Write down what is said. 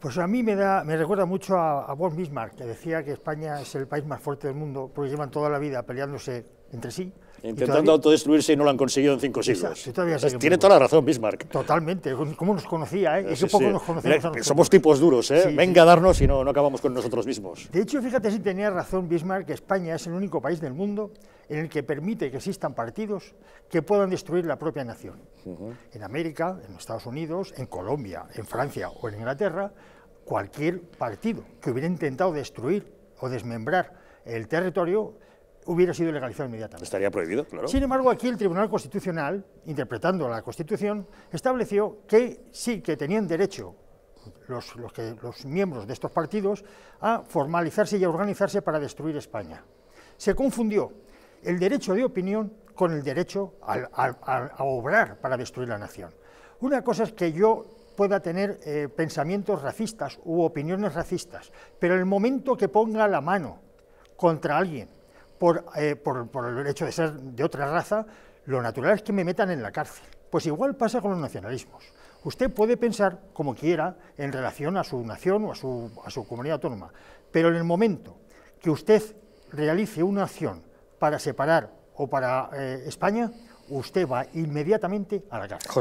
Pues a mí me, da, me recuerda mucho a, Bob Bismarck, que decía que España es el país más fuerte del mundo, porque llevan toda la vida peleándose entre sí. Intentando autodestruirse y no lo han conseguido en cinco siglos. tiene toda la razón Bismarck. Totalmente, ¿cómo nos conocía? Eh? poco nos conocía. Somos tipos duros, ¿eh? venga a darnos y no, no acabamos con nosotros mismos. De hecho, fíjate si tenía razón Bismarck que España es el único país del mundo en el que permite que existan partidos que puedan destruir la propia nación. En América, en Estados Unidos, en Colombia, en Francia o en Inglaterra, cualquier partido que hubiera intentado destruir o desmembrar el territorio hubiera sido legalizado inmediatamente. Estaría prohibido, claro. Sin embargo, aquí el Tribunal Constitucional, interpretando la Constitución, estableció que sí que tenían derecho los, miembros de estos partidos a formalizarse y a organizarse para destruir España. Se confundió el derecho de opinión con el derecho a, obrar para destruir la nación. Una cosa es que yo pueda tener eh, pensamientos racistas u opiniones racistas, pero el momento que ponga la mano contra alguien eh, por, el hecho de ser de otra raza, lo natural es que me metan en la cárcel. Pues igual pasa con los nacionalismos. Usted puede pensar como quiera en relación a su nación o a su, comunidad autónoma, pero en el momento que usted realice una acción para separar o para eh, España, usted va inmediatamente a la cárcel.